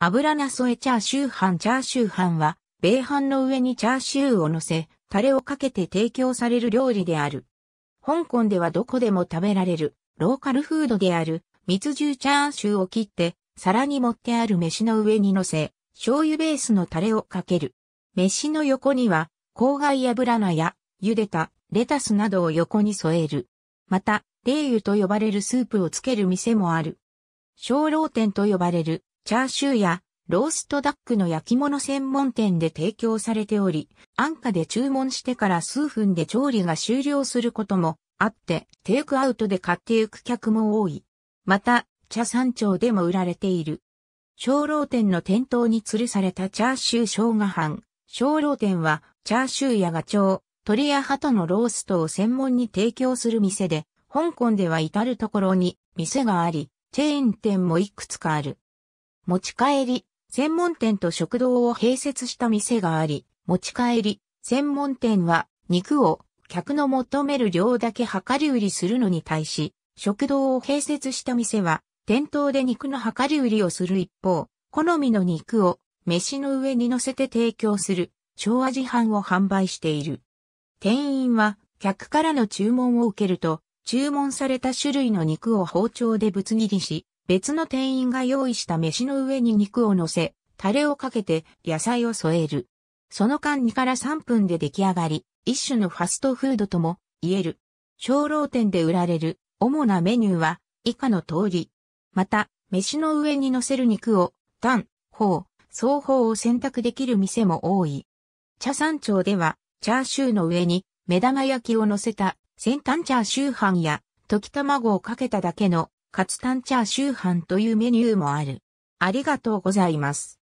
油な添えチャーシュー飯チャーシュー飯は、米飯の上にチャーシューを乗せ、タレをかけて提供される料理である。香港ではどこでも食べられる、ローカルフードである、密重チャーシューを切って、皿に盛ってある飯の上に乗せ、醤油ベースのタレをかける。飯の横には、郊外油菜や、茹でた、レタスなどを横に添える。また、冷油と呼ばれるスープをつける店もある。小老店と呼ばれるチャーシューやローストダックの焼き物専門店で提供されており、安価で注文してから数分で調理が終了することもあって、テイクアウトで買ってゆく客も多い。また、茶山町でも売られている。小老店の店頭に吊るされたチャーシュー生姜飯。小老店は、チャーシューやガチョウ、鳥や鳩のローストを専門に提供する店で、香港では至るところに店があり、チェーン店もいくつかある。持ち帰り、専門店と食堂を併設した店があり、持ち帰り、専門店は肉を客の求める量だけ量り売りするのに対し、食堂を併設した店は店頭で肉の量り売りをする一方、好みの肉を飯の上に乗せて提供する昭和自販を販売している。店員は客からの注文を受けると、注文された種類の肉を包丁でぶつ切りし、別の店員が用意した飯の上に肉を乗せ、タレをかけて野菜を添える。その間2から3分で出来上がり、一種のファストフードとも言える。小老店で売られる主なメニューは以下の通り。また、飯の上に乗せる肉を、タ単、方、双方を選択できる店も多い。茶山町では、チャーシューの上に目玉焼きを乗せた先端チャーシュー飯や溶き卵をかけただけのカツタンチャーシューハンというメニューもある。ありがとうございます。